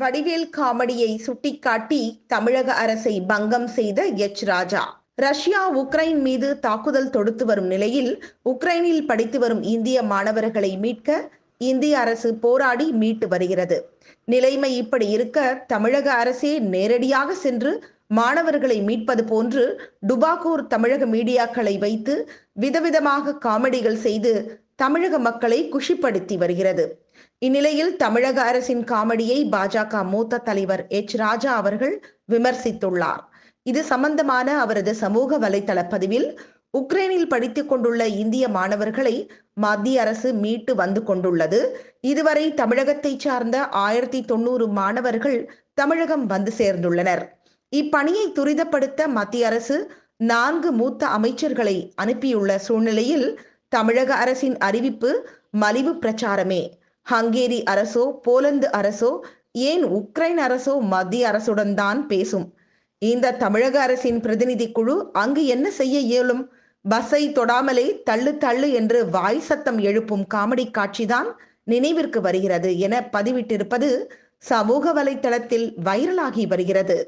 வடிவேல் காமெடியை சுட்டிக்காட்டி தமிழக அரசை பங்கம் செய்த எச் ராஜா ரஷ்யா உக்ரைன் மீது தாக்குதல் தொடுத்து வரும் நிலையில் உக்ரைனில் படித்து வரும் இந்திய மாணவர்களை மீட்க இந்திய அரசு போராடி மீட்டு வருகிறது நிலைமை இப்படி இருக்க தமிழக அரசே நேரடியாக சென்று மாணவர்களை மீட்பது போன்று டுபாகூர் தமிழக மீடியாக்களை வைத்து விதவிதமாக காமெடிகள் செய்து தமிழக மக்களை குஷிப்படுத்தி வருகிறது இந்நிலையில் தமிழக அரசின் காமெடியை பாஜக மூத்த தலைவர் எச் ராஜா அவர்கள் விமர்சித்துள்ளார் இது சம்பந்தமான அவரது சமூக வலைதள பதிவில் உக்ரைனில் படித்துக் கொண்டுள்ள இந்திய மாணவர்களை மத்திய அரசு மீட்டு வந்து கொண்டுள்ளது இதுவரை தமிழகத்தை சார்ந்த ஆயிரத்தி தொண்ணூறு மாணவர்கள் தமிழகம் வந்து சேர்ந்துள்ளனர் இப்பணியை துரிதப்படுத்த மத்திய அரசு நான்கு மூத்த அமைச்சர்களை அனுப்பியுள்ள சூழ்நிலையில் தமிழக அரசின் அறிவிப்பு மலிவு பிரச்சாரமே ஹங்கேரி அரசோ போலந்து அரசோ ஏன் உக்ரைன் அரசோ மத்திய அரசுடன் தான் பேசும் இந்த தமிழக அரசின் பிரதிநிதி குழு அங்கு என்ன செய்ய இயலும் பஸ்ஸை தொடாமலே தள்ளு தள்ளு என்று வாய் சத்தம் எழுப்பும் காமெடி காட்சிதான் நினைவிற்கு வருகிறது என பதிவிட்டிருப்பது சமூக வலைதளத்தில் வைரலாகி வருகிறது